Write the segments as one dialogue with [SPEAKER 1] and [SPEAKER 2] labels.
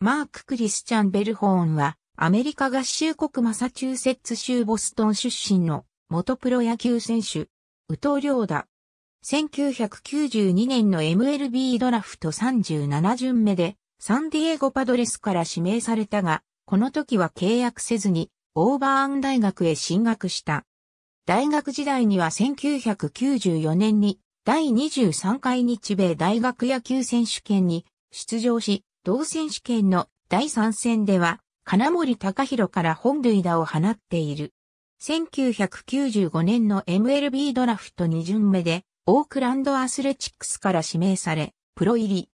[SPEAKER 1] マーク・クリスチャン・ベルホーンは、アメリカ合衆国マサチューセッツ州ボストン出身の元プロ野球選手、宇藤良だ。1992年の MLB ドラフト37巡目で、サンディエゴパドレスから指名されたが、この時は契約せずに、オーバーン大学へ進学した。大学時代には1994年に、第23回日米大学野球選手権に出場し、同選手権の第3戦では、金森隆弘から本塁打を放っている。1995年の MLB ドラフト2巡目で、オークランドアスレチックスから指名され、プロ入り。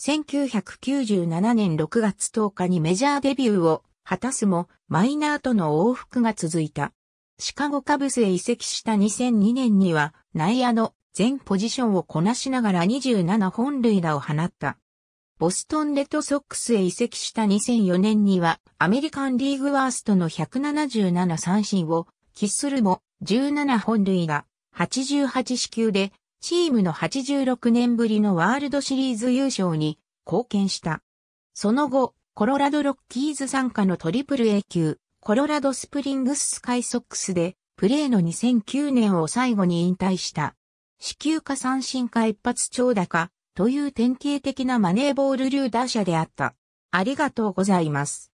[SPEAKER 1] 1997年6月10日にメジャーデビューを果たすも、マイナーとの往復が続いた。シカゴカブスへ移籍した2002年には、内野の全ポジションをこなしながら27本塁打を放った。ボストンレッドソックスへ移籍した2004年には、アメリカンリーグワーストの177三振を、喫するも、17本塁打、88支球で、チームの86年ぶりのワールドシリーズ優勝に貢献した。その後、コロラドロッキーズ参加のトリプル A 級、コロラドスプリングススカイソックスで、プレーの2009年を最後に引退した。支球か三振か一発長打か、という典型的なマネーボール流打者であった。ありがとうございます。